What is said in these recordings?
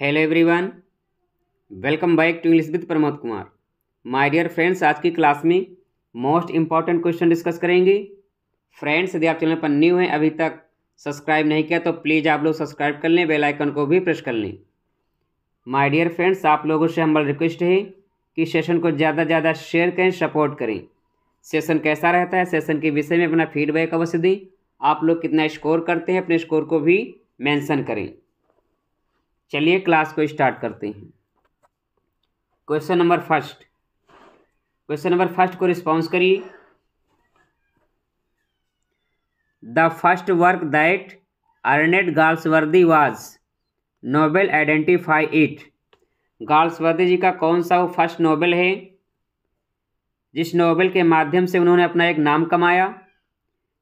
Hello everyone welcome back to English with Pramod Kumar my dear friends आज की class में most important question discuss करेंगे friends यदि आप चैनल पर न्यू हैं अभी तक सब्सक्राइब नहीं किया तो प्लीज़ आप लोग सब्सक्राइब कर लें आइकन को भी प्रेस कर लें माय डियर फ्रेंड्स आप लोगों से हमारा रिक्वेस्ट है कि सेशन को ज़्यादा से ज़्यादा शेयर करें सपोर्ट करें सेशन कैसा रहता है सेशन के विषय में अपना फीडबैक अवश्य दें आप लोग कितना स्कोर करते हैं अपने स्कोर को भी मेंशन करें चलिए क्लास को स्टार्ट करते हैं question number first question number first को रिस्पॉन्स करिए the first work that earned Galsworthy was Nobel identify it Galsworthy ji का कौन सा वो फर्स्ट नोबेल है जिस नोबेल के माध्यम से उन्होंने अपना एक नाम कमाया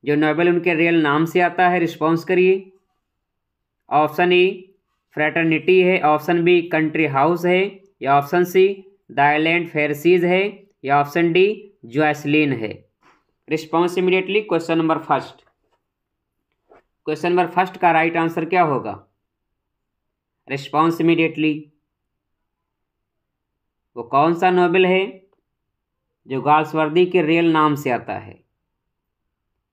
जो नोबेल उनके रियल नाम से आता है रिस्पॉन्स करिए ऑप्शन ए फ्रेटर्निटी है ऑप्शन बी कंट्री हाउस है या option C the island Pharisees है या ऑप्शन डी जोसलिन है response immediately question number first question number first का राइट आंसर क्या होगा रिस्पॉन्स इमीडिएटली वो कौन सा नोबेल है जो गाल्सवर्दी के रियल नाम से आता है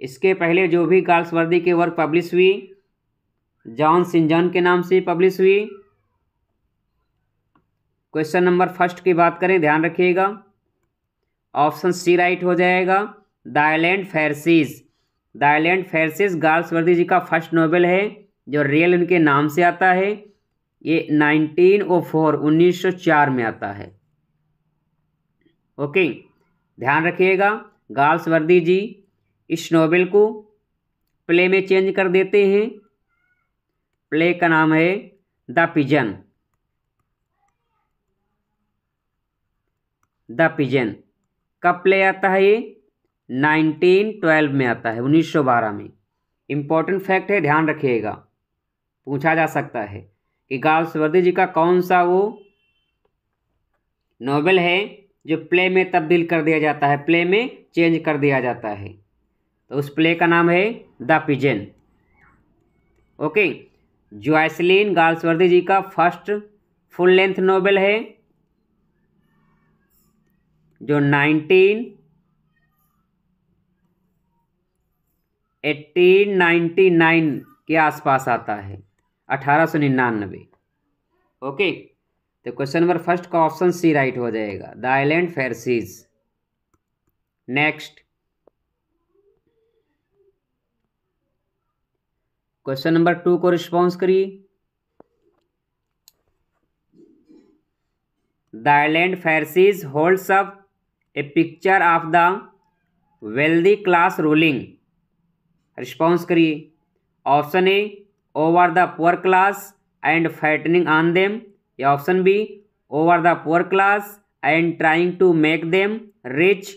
इसके पहले जो भी गाल्सवर्दी के वर्क पब्लिश हुई जॉन सिंजॉन के नाम से पब्लिश हुई क्वेश्चन नंबर फर्स्ट की बात करें ध्यान रखिएगा ऑप्शन सी राइट हो जाएगा the island Pharisees the island Pharisees worthy ji का फर्स्ट नोवेल है जो रियल उनके नाम से आता है ये नाइनटीन ओ फोर उन्नीस सौ चार में आता है ओके ध्यान रखिएगा गार्ल्स वर्दी जी इस नोवेल को प्ले में चेंज कर देते हैं प्ले का नाम है द पिजन द पिजन कब प्ले आता है ये 1912 में आता है 1912 में इम्पोर्टेंट फैक्ट है ध्यान रखिएगा पूछा जा सकता है कि गालसवर्दी जी का कौन सा वो नोबेल है जो प्ले में तब्दील कर दिया जाता है प्ले में चेंज कर दिया जाता है तो उस प्ले का नाम है the pigeon okay Jocelyn Galsworthy ji का फर्स्ट फुल लेंथ नोवेल है जो नाइनटीन एट्टीन नाइन्टी नाइन के आसपास आता है अठारह सौ निन्यानबे ओके तो क्वेश्चन नंबर फर्स्ट का ऑप्शन सी राइट हो जाएगा the island Pharisees next question number two को रिस्पॉन्स करिए the island Pharisees holds up a picture of the wealthy class ruling response करिए option A over the poor class and fattening on them या option B over the poor class and trying to make them rich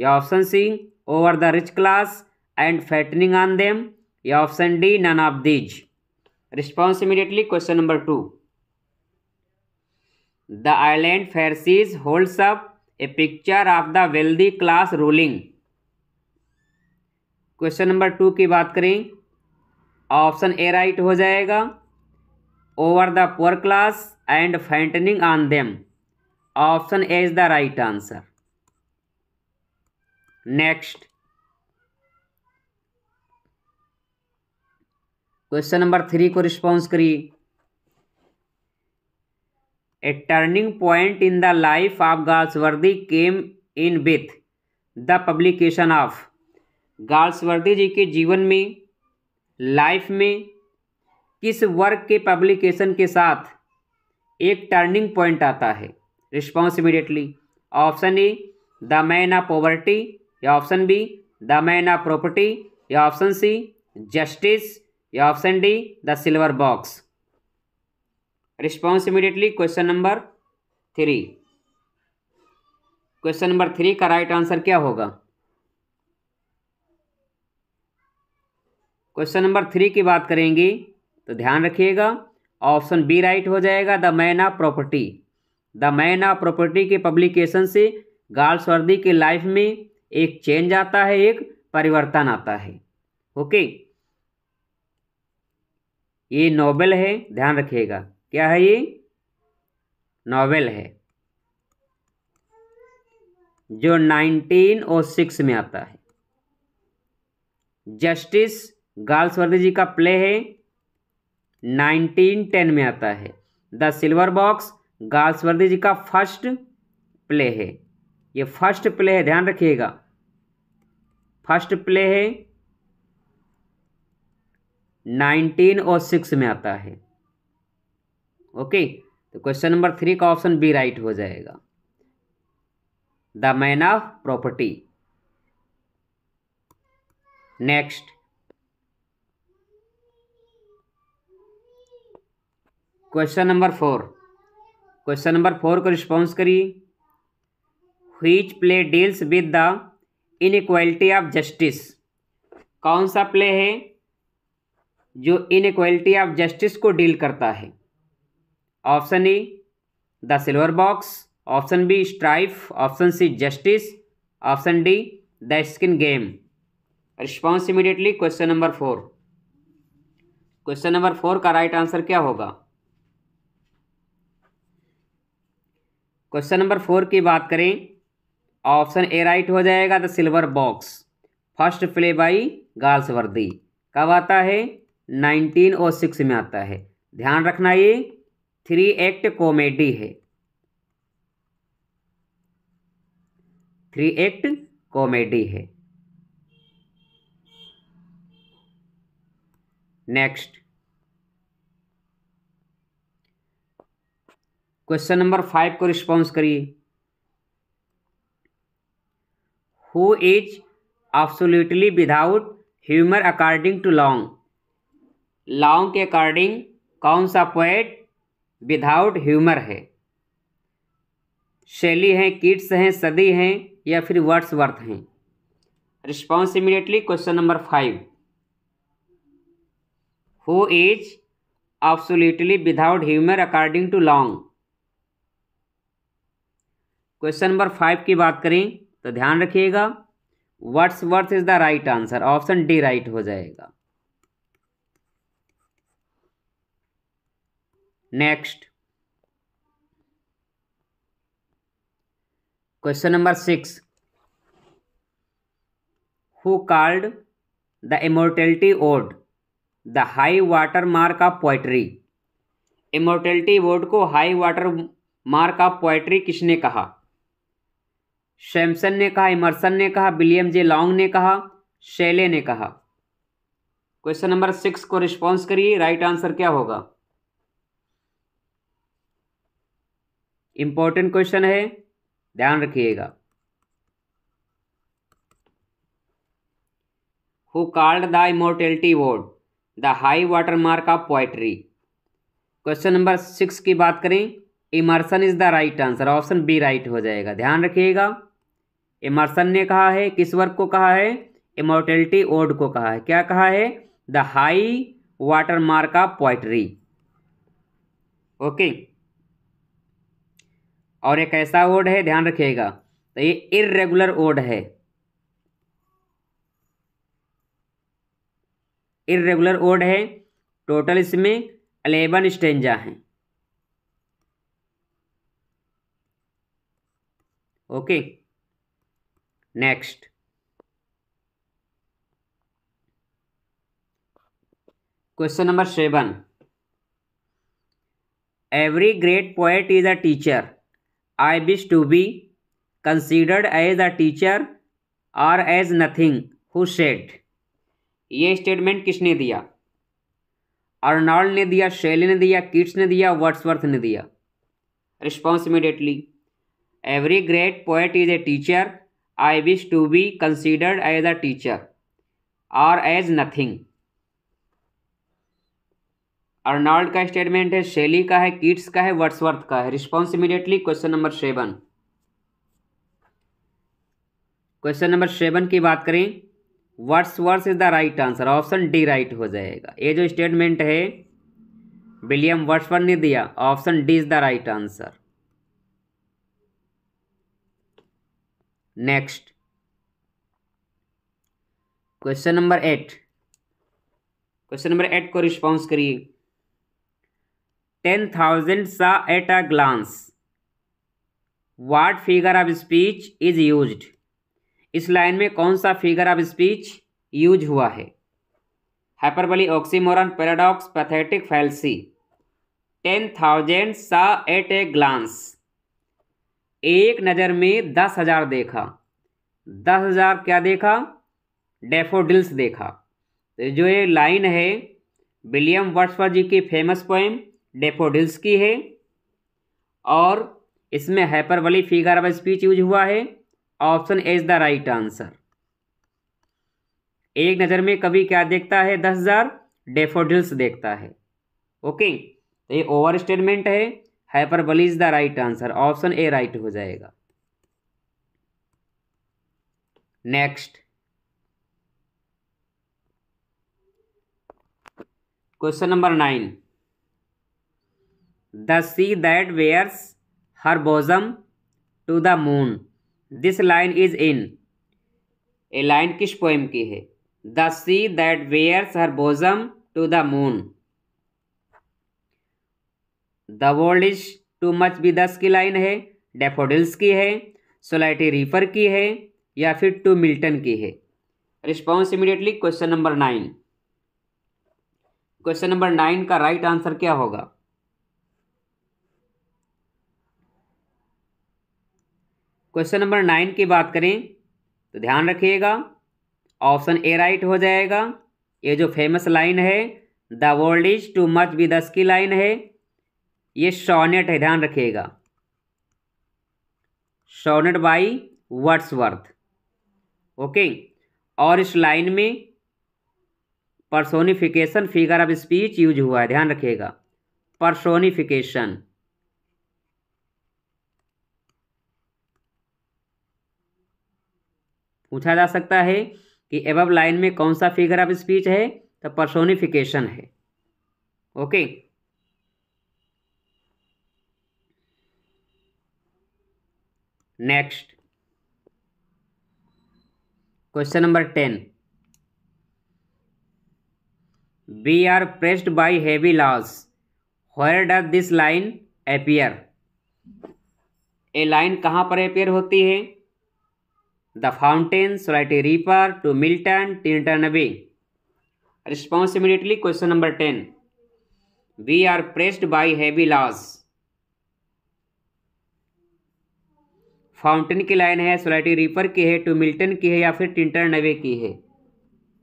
या option C over the rich class and fattening on them या option D none of these response immediately question number two the island Pharisees holds up a picture of the wealthy class ruling question number two की बात करें option A right हो जाएगा over the poor class and fattening on them option A is the right answer next question number three को response करिए a turning point in the life of Galsworthy came in with the publication of Galsworthy ji के जीवन में life में किस work के publication के साथ एक टर्निंग पॉइंट आता है response immediately option A the man of poverty या option B the man of property या ऑप्शन सी जस्टिस ये option D the silver box response immediately question number three question number three का right answer क्या होगा question number three की बात करेंगे तो ध्यान रखिएगा ऑप्शन बी राइट हो जाएगा the man of property the man of property के पब्लिकेशन से गार्ल्स वर्दी के लाइफ में एक चेंज आता है एक परिवर्तन आता है ओके okay? ये नॉवेल है ध्यान रखिएगा क्या है ये नॉवेल है जो 1906 में आता है जस्टिस गाल्सवर्दी जी का प्ले है 1910 में आता है the silver box Galsworthy ji का फर्स्ट प्ले है ये फर्स्ट प्ले है ध्यान रखिएगा फर्स्ट प्ले है नाइनटीन और सिक्स में आता है ओके तो क्वेश्चन नंबर थ्री का ऑप्शन बी राइट हो जाएगा the man of property next question number four question number four को रिस्पॉन्स करिए which play deals with the inequality of justice कौन सा प्ले है जो इनक्वालिटी ऑफ जस्टिस को डील करता है option A the silver box option B strife option C justice option D the skin game response immediately question number four question number four का right answer क्या होगा question number four की बात करें option A right हो जाएगा the silver box first play by Galsworthy कब आता है नाइनटीन और सिक्स में आता है ध्यान रखना ये थ्री एक्ट कॉमेडी है थ्री एक्ट कॉमेडी है नेक्स्ट क्वेश्चन नंबर फाइव को रिस्पॉन्स करिए who is absolutely without humour according to long long के अकॉर्डिंग कौन सा पोएट विदाउट ह्यूमर है शैली हैं किट्स हैं सदी हैं या फिर वर्ड्स वर्थ हैं response immediately question number five who is absolutely without humour according to long question number five की बात करें तो ध्यान रखिएगा Wordsworth is the right answer option D right हो जाएगा next question number six who called the immortality ode the high water mark of poetry immortality ode को high water mark of poetry किसने कहा सैमसन ने कहा Emerson ने कहा William J long ने कहा शैले ने कहा क्वेश्चन नंबर सिक्स को रिस्पॉन्स करिए राइट आंसर क्या होगा इंपॉर्टेंट क्वेश्चन है ध्यान रखिएगा who called the immortality ode the high water mark of poetry question number six की बात करें Emerson is the right answer option B right हो जाएगा ध्यान रखिएगा इमर्सन ने कहा है किस वर्ग को कहा है इमोर्टेलिटी ओड को कहा है क्या कहा है the high water mark of poetry okay और एक ऐसा ओड है ध्यान रखिएगा तो ये इरेगुलर ओड है इरेगुलर ओड है टोटल इसमें अलेवन स्टेंजा हैं okay next question number seven every great poet is a teacher I wish to be considered as a teacher और एज नथिंग हु सेट ये स्टेटमेंट किसने दिया Arnold ने दिया शैली ने दिया किट्स ने दिया वर्ड्सवर्थ ने दिया response immediately every great poet is a teacher I wish to be considered as a teacher और एज नथिंग अर्नाल्ड का स्टेटमेंट है शेली का है किट्स का है वर्ड्सवर्थ का है response immediately question number seven question number seven की बात करें Wordsworth is the right answer option D right हो जाएगा ये जो स्टेटमेंट है विलियम वर्ड्सवर्थ ने दिया option D is the right answer next question number eight question number eight को रिस्पॉन्स करिए ten thousand saw at a glance what figure of speech is use इस लाइन में कौन सा फिगर ऑफ स्पीच यूज हुआ है hyperbole oxymoron paradox pathetic fallacy ten thousand saw at a glance एक नज़र में दस हज़ार देखा दस हज़ार क्या देखा डेफोडिल्स देखा तो जो ये लाइन है विलियम वर्ड्सवर्थ जी की फेमस पोएम डेफोडिल्स की है और इसमें वाली फिगर ऑफ स्पीच यूज हुआ है option A is the right answer एक नज़र में कभी क्या देखता है दस हज़ार डेफोडिल्स देखता है ओके तो ये ओवर स्टेटमेंट है hyperbole is the right answer option A right हो जाएगा next question number nine the sea that bares her bosom to the moon this line is in a line किस poem की है the sea that bares her bosom to the moon the world is too much with us की line है daffodils की है सोलाइटी Reifer की है या फिर टू मिल्टन की है response immediately question number nine question number nine का राइट right आंसर क्या होगा क्वेश्चन नंबर नाइन की बात करें तो ध्यान रखिएगा ऑप्शन ए राइट हो जाएगा ये जो फेमस लाइन है the world is too much with us की लाइन है ये शॉनेट है ध्यान रखिएगा शॉनेट बाई वर्ड्स ओके और इस लाइन में personification figure of speech use हुआ है ध्यान रखिएगा परसोनिफिकेशन पूछा जा सकता है कि एबव लाइन में कौन सा फिगर ऑफ स्पीच है तो पर्सोनिफिकेशन है okay next question number ten we are pressed by heavy loss where does this line appear ए लाइन कहाँ पर अपीयर होती है the fountain solitary reaper to Milton Tintern response immediately question number ten we are pressed by heavy loss fountain की line है solitary ripper की है to Milton की है या फिर टिंटन नवे की है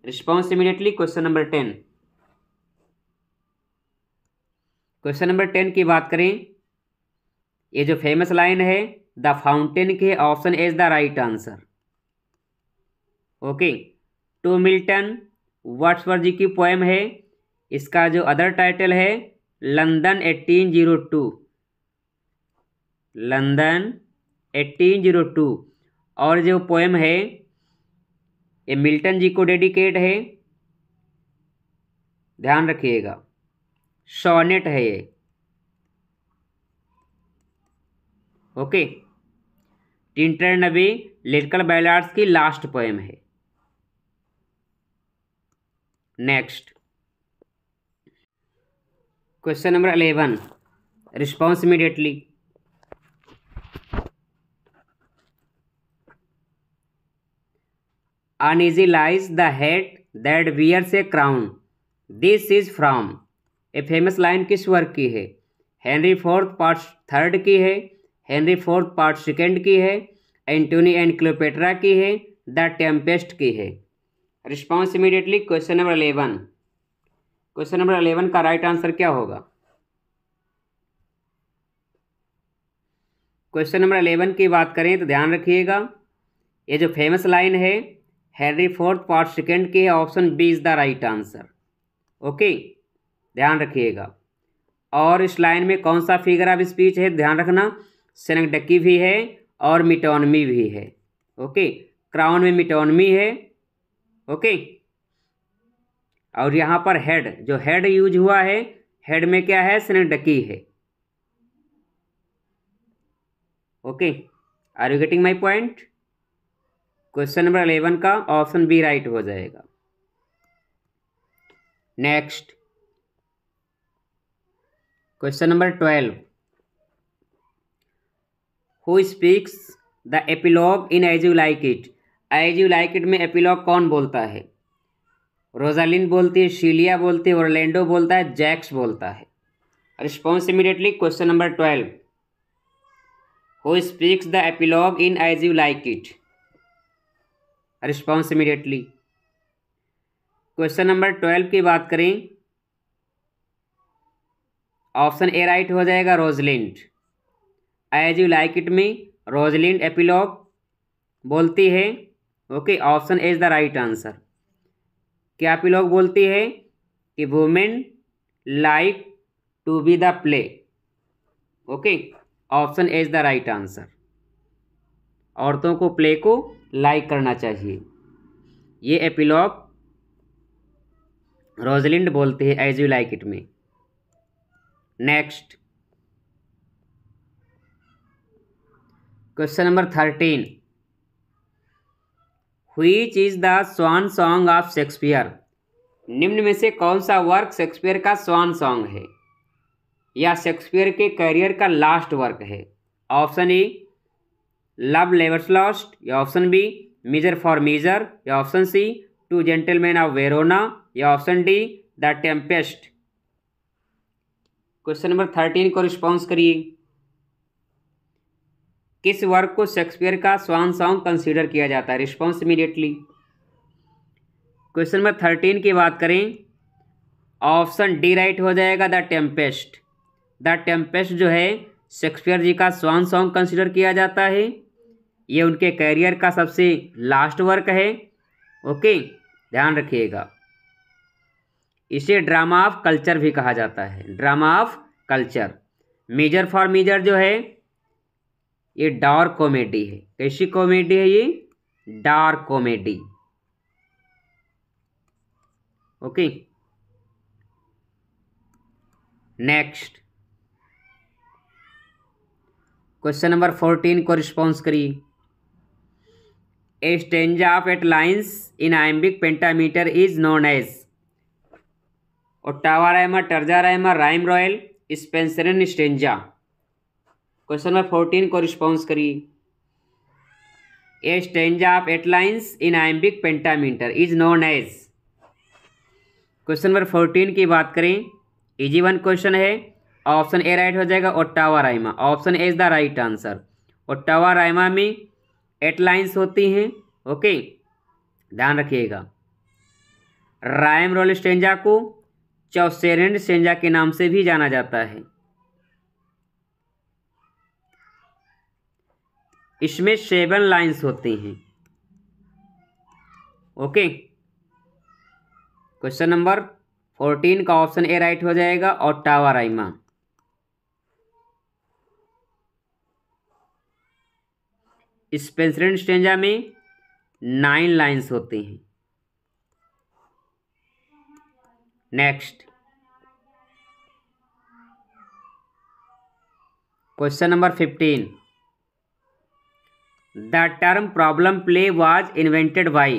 response immediately question number ten question number ten की बात करें ये जो फेमस लाइन है द फाउंटेन की है option is the right answer okay to Milton वर्जी की पोएम है इसका जो अदर टाइटल है London eighteen zero two London eighteen zero two और जो पोएम है ये मिल्टन जी को डेडिकेट है ध्यान रखिएगा सोनेट है ये ओके टिंटर नबी लिटकल बैलार्स की लास्ट पोएम है next question number eleven response immediately uneasy lies the head that wears a crown this is from a famous line किस वर्क की है हेनरी फोर्थ पार्ट थर्ड की है Henry fourth part second की है Antony and क्लोपेट्रा की है द टेम्पेस्ट की है response immediately question number eleven question number eleven का राइट आंसर क्या होगा क्वेश्चन नंबर अलेवन की बात करें तो ध्यान रखिएगा ये जो फेमस लाइन है हैरी फोर्थ पार्ट सेकेंड की है option B is the right answer okay ध्यान रखिएगा और इस लाइन में कौन सा फिगर ऑफ स्पीच है ध्यान रखना सेनेकडकी भी है और मिटोनमी भी है ओके क्राउन में मिटोनमी है ओके और यहाँ पर हेड जो हेड यूज हुआ है हेड में क्या है स्नेटकी है okay are you getting my point question number eleven का ऑप्शन बी राइट हो जाएगा next question number twelve who speaks the epilogue in as you like it I you like it में एपिलॉग कौन बोलता है रोजालिन बोलती है शीलिया बोलती है ओरलैंडो बोलता है जैक्स बोलता है response immediately question number twelve who speaks the epilogue in I you like it response immediately question number twelve की बात करें ऑप्शन ए राइट हो जाएगा Rosalind as you like it में रोजलिंड एपिलॉग बोलती है okay option A is the right answer क्या आप लोग बोलती है कि women like to be the play okay option A is the right answer औरतों को प्ले को लाइक करना चाहिए ये एपिलॉग रोजलिंड बोलते हैं एज यू लाइक इट में next question number thirteen which is the swan song of Shakespeare निम्न में से कौन सा वर्क शेक्सपियर का स्वान सॉन्ग है या शेक्सपियर के करियर का लास्ट वर्क है option A love labours lost या option B measure for measure या option C two gentlemen of Verona या option D the tempest question number thirteen को रिस्पॉन्स करिए किस वर्क को शेक्सपियर का स्वान सॉन्ग कंसीडर किया जाता है response immediately question number thirteen की बात करें ऑप्शन डी राइट हो जाएगा द टेम्पेस्ट द टेम्पेस्ट जो है शेक्सपियर जी का स्वान सॉन्ग कंसिडर किया जाता है ये उनके कैरियर का सबसे लास्ट वर्क है ओके ध्यान रखिएगा इसे ड्रामा ऑफ कल्चर भी कहा जाता है drama of culture measure for measure जो है ये डार्क कॉमेडी है कैसी कॉमेडी है ये dark comedy okay next question number fourteen को रिस्पॉन्स करिए a stanza of eight lines in iambic pentameter is known as ottava rima terza rima rhyme royal Spenserian stanza question number fourteen को response करिए a stanza of eight lines in iambic pentameter is known as question number fourteen की बात करें easy one question है option A right हो जाएगा ottava rima option A is the right answer ottava rima में eight lines होती हैं ओके ध्यान रखिएगा रायम रोल स्टेंजा को चौसेरेंड स्टेंजा के नाम से भी जाना जाता है इसमें सेवन लाइंस होती हैं ओके क्वेश्चन नंबर फोर्टीन का ऑप्शन ए राइट हो जाएगा और टावर आइमा स्पेंसरेंट स्टेंजा में नाइन लाइंस होती हैं next question number fifteen the term problem play was invented by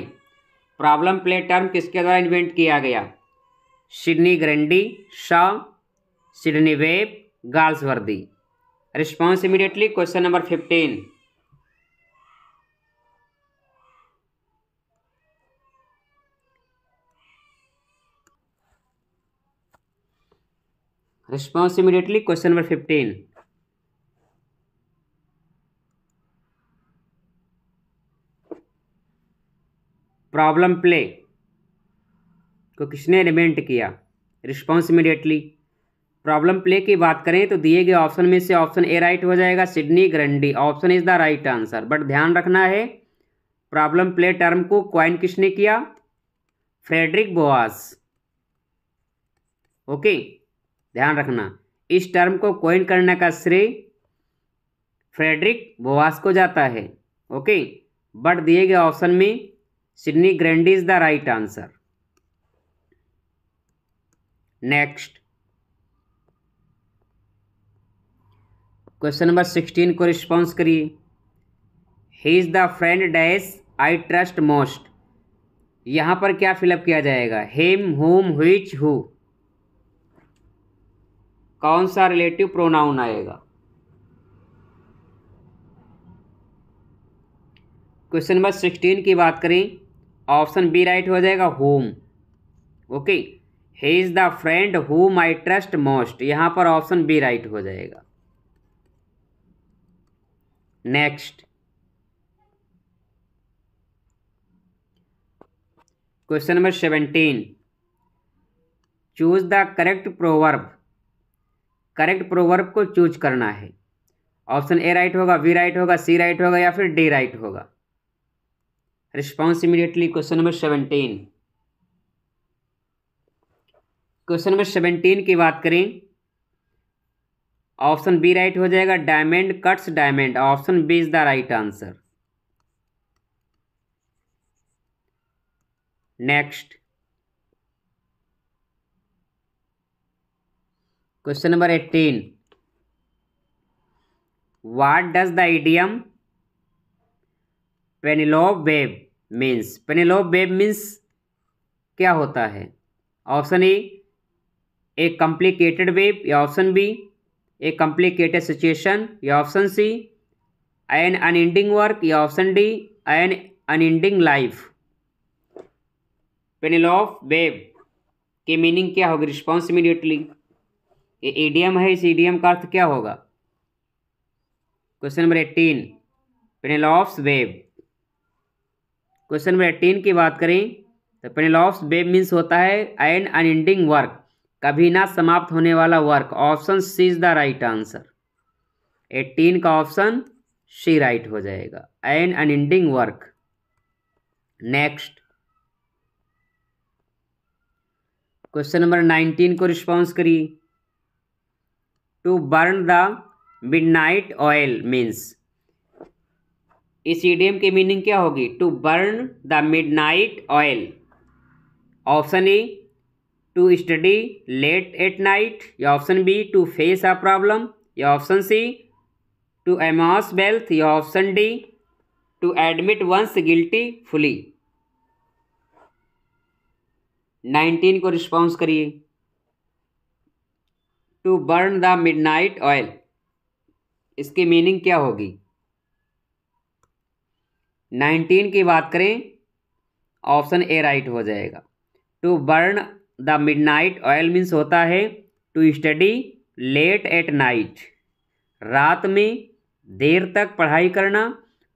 problem play term किसके द्वारा इन्वेंट किया गया Sidney Grundy Shaw Sidney Webb वर्दी response immediately question number fifteen response immediately question number fifteen problem play को किसने element किया response immediately problem play की बात करें तो दिए गए ऑप्शन में से ऑप्शन ए राइट हो जाएगा Sidney Grundy option is the right answer but ध्यान रखना है प्रॉब्लम प्ले टर्म को क्वाइन किसने किया फ्रेडरिक बोआस ओके ध्यान रखना इस टर्म को क्वाइन करने का श्रेय फ्रेडरिक बोआस को जाता है ओके बट दिए गए ऑप्शन में Sidney Grand is the right answer next question number sixteen को रिस्पॉन्स करिए he is the friend dash I trust most यहां पर क्या फिलअप किया जाएगा हेम होम हुच हु कौन सा रिलेटिव प्रोनाउन आएगा क्वेश्चन नंबर सिक्सटीन की बात करें ऑप्शन बी राइट हो जाएगा whom okay he is the friend whom I trust most यहां पर ऑप्शन बी राइट हो जाएगा next question number seventeen choose the correct proverb correct proverb को चूज करना है ऑप्शन ए राइट होगा बी राइट होगा सी राइट होगा या फिर डी राइट होगा response immediately question number seventeen question number seventeen की बात करें ऑप्शन बी राइट हो जाएगा diamond cuts diamond option B is the right answer next question number eighteen what does the idiom Penelope web means Penelope web means क्या होता है option A एक complicated web या option B a complicated situation या option C an unending work या option D an unending life Penelope web की meaning क्या होगी रिस्पॉन्स इमीडिएटली ये एडीएम है इस ईडीएम का अर्थ क्या होगा question number eighteen Penelope's web question number eighteen की बात करें तो पेनलॉफ्स बेब मीन्स होता है एंड अनएंडिंग वर्क कभी ना समाप्त होने वाला work option C is the right answer eighteen का ऑप्शन सी राइट हो जाएगा and unending work next question number nineteen को रिस्पॉन्स करिए to burn the mid night oil means इस ईडियम की मीनिंग क्या होगी to burn the mid night oil option A to study late at night या option B to face a problem या option C to amass wealth या option D to admit one's guilty fully nineteen को response करिए to burn the mid night ऑयल इसकी meaning क्या होगी nineteen की बात करें ऑप्शन ए राइट हो जाएगा to burn the midnight oil means होता है to study late at night रात में देर तक पढ़ाई करना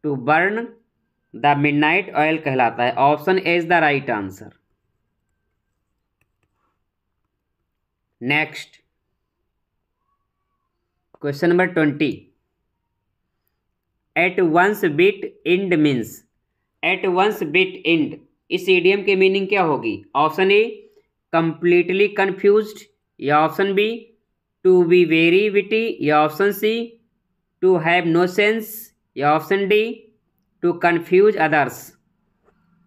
to burn the midnight oil कहलाता है option A is the right answer next question number twenty eight one's बिट इंड मीन्स एट वंस बिट इंड इस ईडियम की मीनिंग क्या होगी ऑप्शन ए कंप्लीटली कन्फ्यूज या option B to be very witty या option C to have no sense या option D to confuse others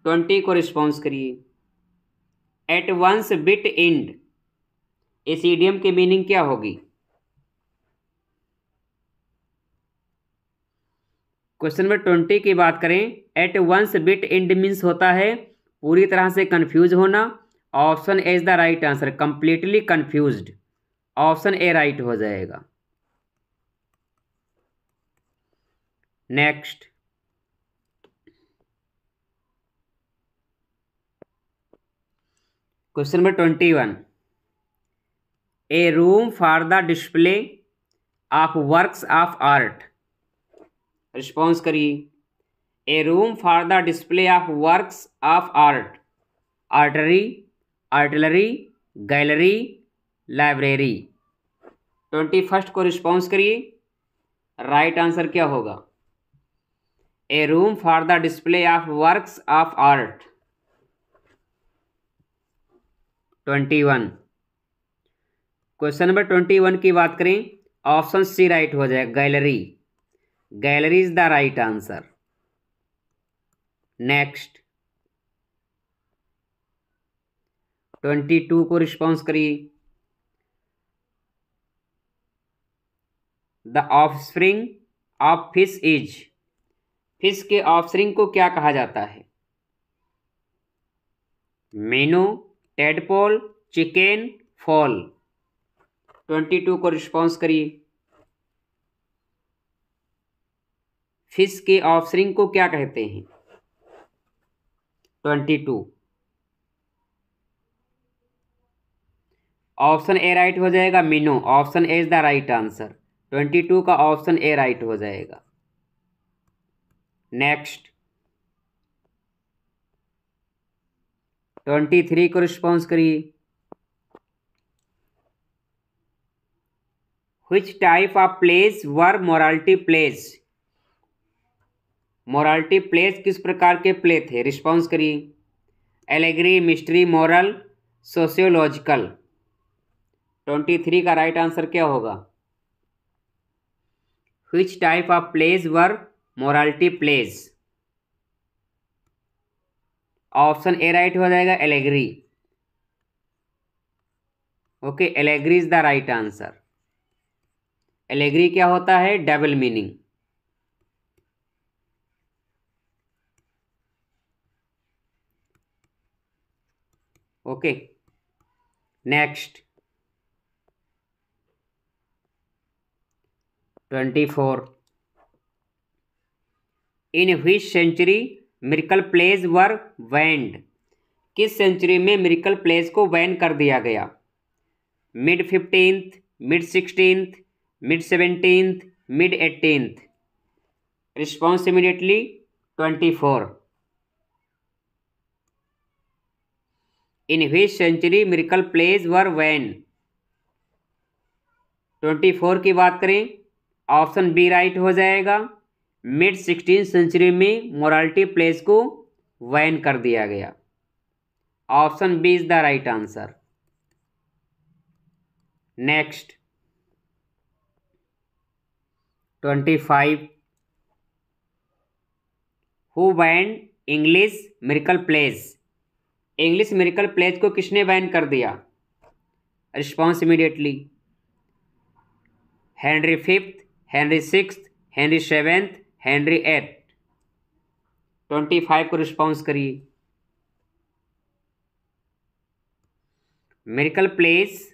twenty को रिस्पॉन्स करिए एट वंस बिट इंड इस ईडियम की मीनिंग क्या होगी क्वेश्चन नंबर ट्वेंटी की बात करें एट वंस बिट इंड मीन्स होता है पूरी तरह से कन्फ्यूज होना option A is the right answer completely confuse option A right हो जाएगा next question number twenty one A room for the display of works of art response करिए ए room for the display of works of art artery artillery gallery library twenty first को response करिए right answer क्या होगा A room for the display of works of art twenty one question number twenty one की बात करें option C right हो जाएगा gallery gallery is the right answer next twenty two को रिस्पॉन्स करिए the spring of fish is fish के spring को क्या कहा जाता है मेनू tadpole chicken foal twenty two को रिस्पॉन्स करिए फिश के ऑफस्प्रिंग को क्या कहते हैं twenty two option A right हो जाएगा minnow option A is the right answer twenty two का ऑप्शन ए राइट हो जाएगा नेक्स्ट ट्वेंटी थ्री को रिस्पॉन्स करिए which type of plays were morality plays morality plays किस प्रकार के प्ले थे रिस्पॉन्स करिए allegory mystery moral sociological twenty three का राइट आंसर क्या होगा which type of plays were morality plays option A right हो जाएगा allegory okay allegory is the right answer allegory क्या होता है double meaning okay next twenty four in which century miracle plays were banned किस century में miracle plays को ban कर दिया गया mid fifteenth mid sixteenth mid seventeenth mid eighteen response immediately twenty four in century miracle plays were ban twenty four की बात करें option B right हो जाएगा मिड सिक्सटीन सेंचुरी में मोरालिटी प्लेस को वैन कर दिया गया option B is the right answer next twenty five who वैन English miracle plays English miracle plays को किसने बैन कर दिया response immediately Henry fifth Henry six Henry seventh Henry eight twenty five को रिस्पॉन्स करिए miracle plays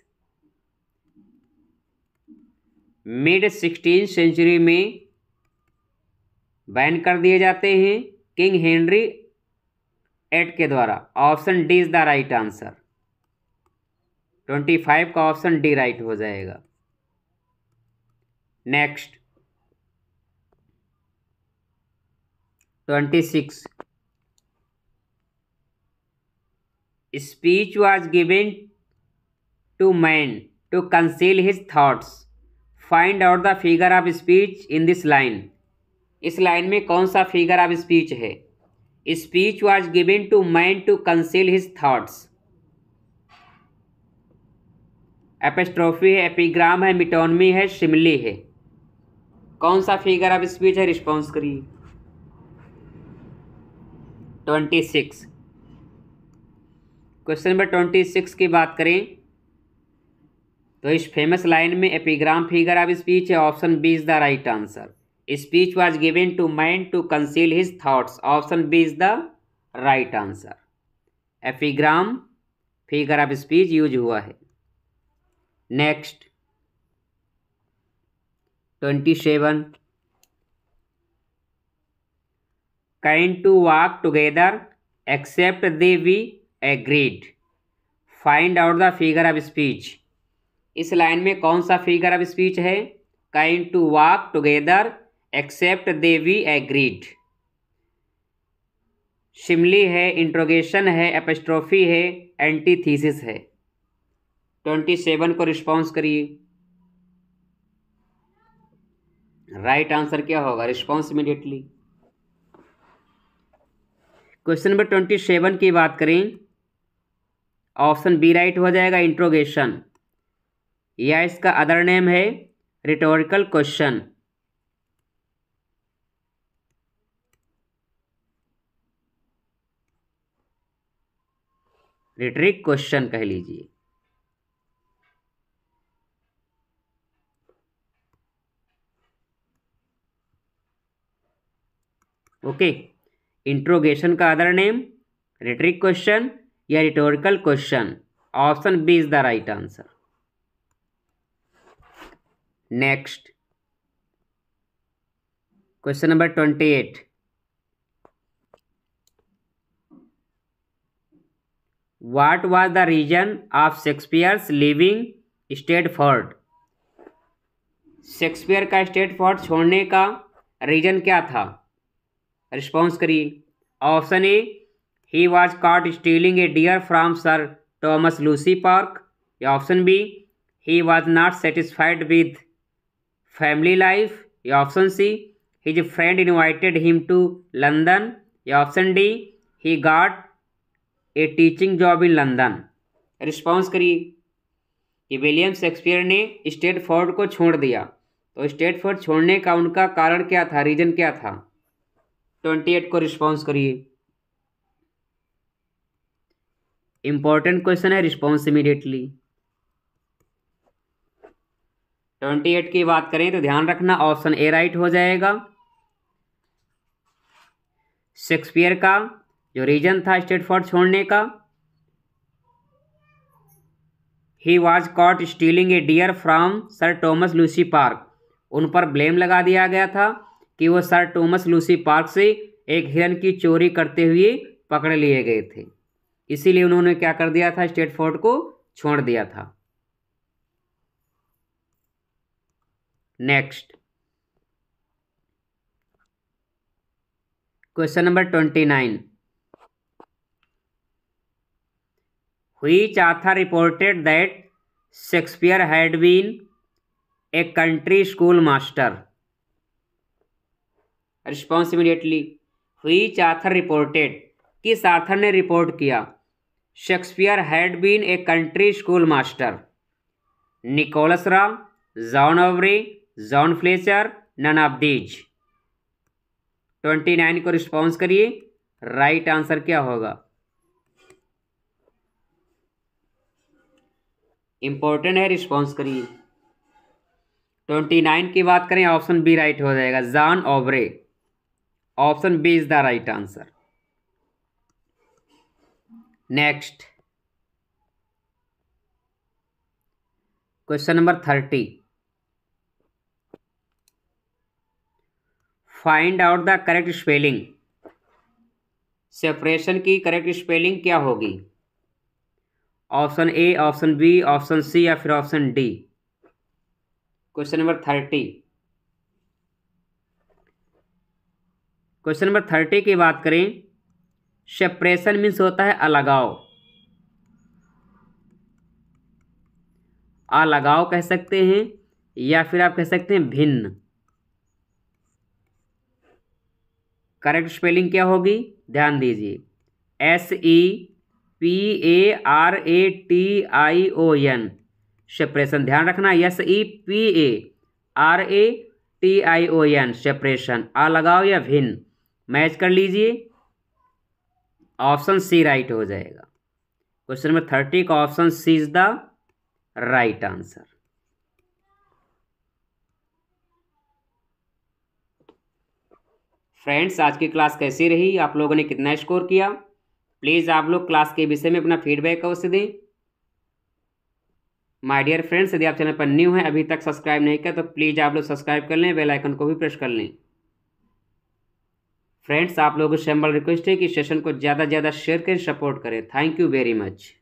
mid sixteen century में ban कर दिए जाते हैं किंग हेनरी एट के द्वारा option D is the right answer twenty five का ऑप्शन डी राइट हो जाएगा next twenty six speech was given to man to conceal his thoughts find out the figure of speech in this line इस line में कौन सा figure of speech है speech was given to man to conceal his thoughts apostrophe है epigram है metonymy है simile है कौन सा फिगर ऑफ स्पीच है रिस्पॉन्स करिए twenty six question number twenty six की बात करें तो इस फेमस लाइन में एपीग्राम फिगर ऑफ स्पीच है option B is the right answer speech was given to mind to conceal his thoughts option B is the right answer epigram figure of speech use हुआ है next twenty seven can two walk together except they be agreed find out the figure of speech इस line में कौन सा figure of speech है can two walk together except they be agreed simile है interrogation है apostrophe है antithesis है twenty seven को रिस्पॉन्स करिए राइट आंसर क्या होगा response immediately question number twenty seven की बात करें ऑप्शन बी राइट हो जाएगा इंट्रोगेशन या इसका अदर नेम है रिटोरिकल क्वेश्चन रिट्रिक क्वेश्चन कह लीजिए ओके इंट्रोगेशन का अदर नेम रिट्रिक क्वेश्चन या rhetorical question option B is the right answer next question number twenty eight what was the reason of Shakespeare's leaving Stratford Shakespeare का Stratford छोड़ने का reason क्या था response करिए option A he was caught stealing a deer from sir Thomas Lucy park या option B he was not satisfied with family life या option C his friend invited him to London या option D he got a teaching job in London response करिए कि William Shakespeare ने Stratford को छोड़ दिया तो state Ford छोड़ने का उनका कारण क्या था रीजन क्या था ट्वेंटी एट को रिस्पॉन्स करिए इंपॉर्टेंट क्वेश्चन है रिस्पॉन्स इमीडिएटली ट्वेंटी एट की बात करें तो ध्यान रखना ऑप्शन ए राइट हो जाएगा शेक्सपियर का जो रीज़न था स्टेट फॉर छोड़ने का he was caught stealing a deer from sir Thomas Lucy park उन पर ब्लेम लगा दिया गया था कि वो सर टोमस लूसी पार्क से एक हिरन की चोरी करते हुए पकड़ लिए गए थे इसीलिए उन्होंने क्या कर दिया था स्टेट फोर्ट को छोड़ दिया था next question number twenty nine which author reported that Shakespeare had been a country school master response immediately which author reported किस आथर ने रिपोर्ट किया Shakespeare had been a country school master Nicholas Rowe John Aubrey John Fletcher none of these twenty nine को response करिए right answer क्या होगा important है response करिए twenty nine की बात करें ऑप्शन बी राइट हो जाएगा John Aubrey option B is the right answer next question number thirty find out the correct spelling separation की करेक्ट स्पेलिंग क्या होगी option A option B option C या फिर option D question number thirty question number thirty की बात करें separation means होता है अलगाव अलगाव कह सकते हैं या फिर आप कह सकते हैं भिन्न करेक्ट स्पेलिंग क्या होगी ध्यान दीजिए S E e P A R A T I O N separation ध्यान रखना S E P A R A T I O N separation आ लगाओ या भिन्न मैच कर लीजिए ऑप्शन सी राइट हो जाएगा क्वेश्चन नंबर थर्टी का option C is the right answer friends आज की क्लास कैसी रही आप लोगों ने कितना स्कोर किया प्लीज़ आप लोग क्लास के विषय में अपना फीडबैक अवश्य दें माय डियर फ्रेंड्स यदि आप चैनल पर न्यू हैं अभी तक सब्सक्राइब नहीं किया तो प्लीज़ आप लोग सब्सक्राइब कर लें बेल आइकन को भी प्रेस कर लें फ्रेंड्स आप लोगों से हम्बल रिक्वेस्ट है कि सेशन को ज़्यादा से ज़्यादा शेयर करें सपोर्ट करें थैंक यू वेरी मच